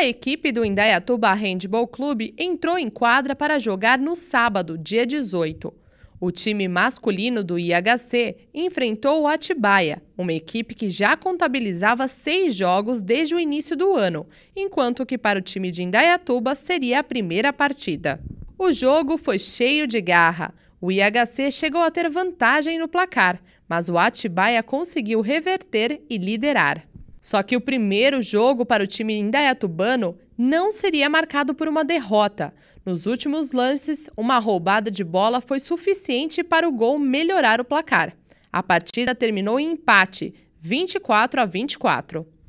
A equipe do Indaiatuba Handball Clube entrou em quadra para jogar no sábado, dia 18. O time masculino do IHC enfrentou o Atibaia, uma equipe que já contabilizava seis jogos desde o início do ano, enquanto que para o time de Indaiatuba seria a primeira partida. O jogo foi cheio de garra. O IHC chegou a ter vantagem no placar, mas o Atibaia conseguiu reverter e liderar. Só que o primeiro jogo para o time indaiatubano não seria marcado por uma derrota. Nos últimos lances, uma roubada de bola foi suficiente para o gol melhorar o placar. A partida terminou em empate, 24 a 24.